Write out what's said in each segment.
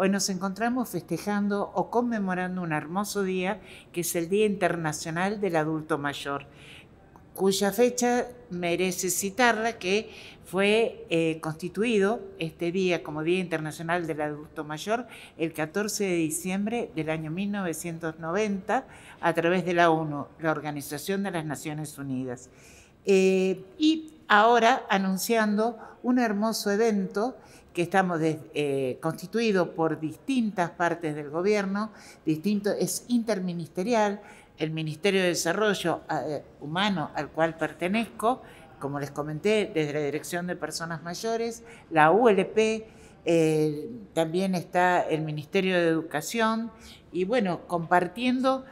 Hoy nos encontramos festejando o conmemorando un hermoso día que es el Día Internacional del Adulto Mayor, cuya fecha merece citarla que fue eh, constituido este día como Día Internacional del Adulto Mayor el 14 de diciembre del año 1990 a través de la ONU, la Organización de las Naciones Unidas. Eh, y ahora anunciando un hermoso evento que estamos constituidos eh, constituido por distintas partes del gobierno, distinto, es interministerial, el Ministerio de Desarrollo eh, Humano al cual pertenezco, como les comenté, desde la Dirección de Personas Mayores, la ULP, eh, también está el Ministerio de Educación y bueno, compartiendo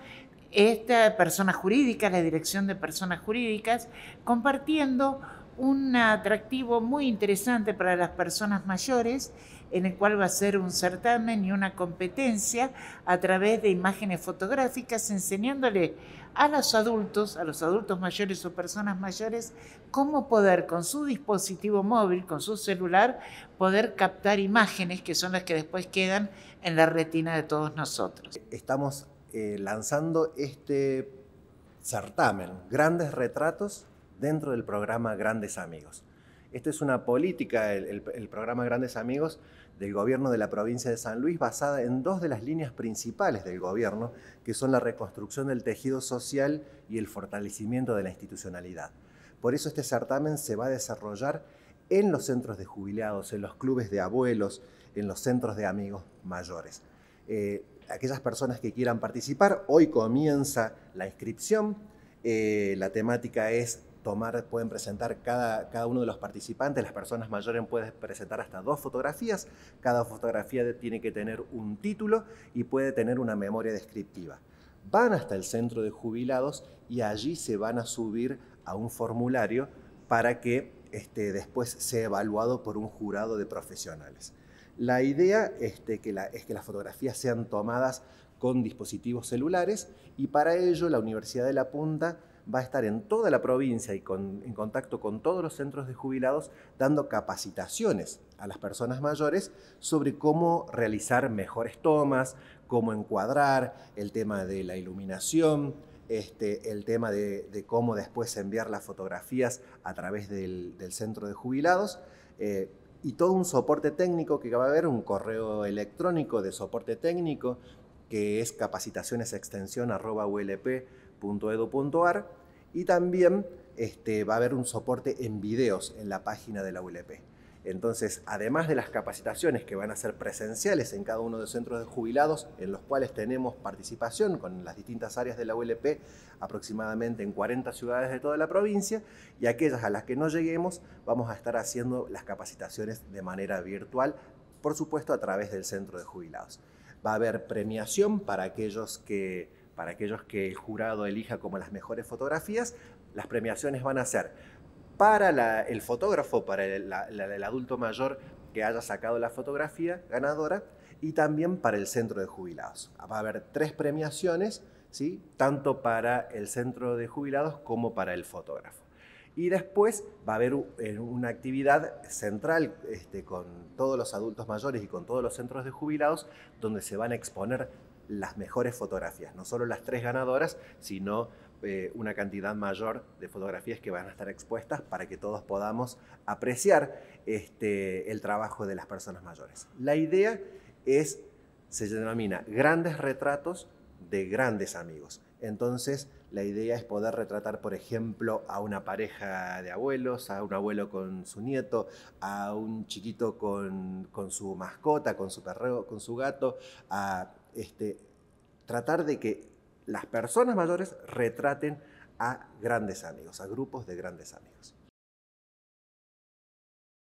esta persona jurídica, la Dirección de Personas Jurídicas, compartiendo un atractivo muy interesante para las personas mayores, en el cual va a ser un certamen y una competencia a través de imágenes fotográficas, enseñándole a los adultos, a los adultos mayores o personas mayores, cómo poder con su dispositivo móvil, con su celular, poder captar imágenes que son las que después quedan en la retina de todos nosotros. Estamos eh, lanzando este certamen, grandes retratos dentro del programa Grandes Amigos. Esta es una política, el, programa Grandes Amigos del gobierno de la provincia de San Luis, basada en dos de las líneas principales del gobierno, que son la reconstrucción del tejido social y el fortalecimiento de la institucionalidad. Por eso este certamen se va a desarrollar en los centros de jubilados, en los clubes de abuelos, en los centros de amigos mayores. Eh, aquellas personas que quieran participar, hoy comienza la inscripción. Eh, la temática es pueden presentar cada, uno de los participantes, las personas mayores pueden presentar hasta dos fotografías, cada fotografía tiene que tener un título y puede tener una memoria descriptiva. Van hasta el centro de jubilados y allí se van a subir a un formulario para que este, después sea evaluado por un jurado de profesionales. La idea este, que la, es que las fotografías sean tomadas con dispositivos celulares y para ello la Universidad de La Punta va a estar en toda la provincia y en contacto con todos los centros de jubilados dando capacitaciones a las personas mayores sobre cómo realizar mejores tomas, cómo encuadrar el tema de la iluminación, este, el tema de, cómo después enviar las fotografías a través del, centro de jubilados. Eh, y todo un soporte técnico que va a haber, un correo electrónico de soporte técnico que es capacitacionesextensión.ulp.com .edu.ar y también este, va a haber un soporte en videos en la página de la ULP. Entonces, además de las capacitaciones que van a ser presenciales en cada uno de los centros de jubilados, en los cuales tenemos participación con las distintas áreas de la ULP, aproximadamente en 40 ciudades de toda la provincia, y aquellas a las que no lleguemos, vamos a estar haciendo las capacitaciones de manera virtual, por supuesto a través del centro de jubilados. Va a haber premiación para aquellos que para aquellos que el jurado elija como las mejores fotografías, las premiaciones van a ser para el fotógrafo, para el, adulto mayor que haya sacado la fotografía ganadora y también para el centro de jubilados. Va a haber tres premiaciones, ¿sí? tanto para el centro de jubilados como para el fotógrafo. Y después va a haber eh, una actividad central este, con todos los adultos mayores y con todos los centros de jubilados, donde se van a exponer las mejores fotografías, no solo las tres ganadoras, sino eh, una cantidad mayor de fotografías que van a estar expuestas para que todos podamos apreciar este, el trabajo de las personas mayores. La idea es, se denomina grandes retratos de grandes amigos. Entonces, la idea es poder retratar, por ejemplo, a una pareja de abuelos, a un abuelo con su nieto, a un chiquito con, su mascota, con su perreo, con su gato, a este, tratar de que las personas mayores retraten a grandes amigos, a grupos de grandes amigos.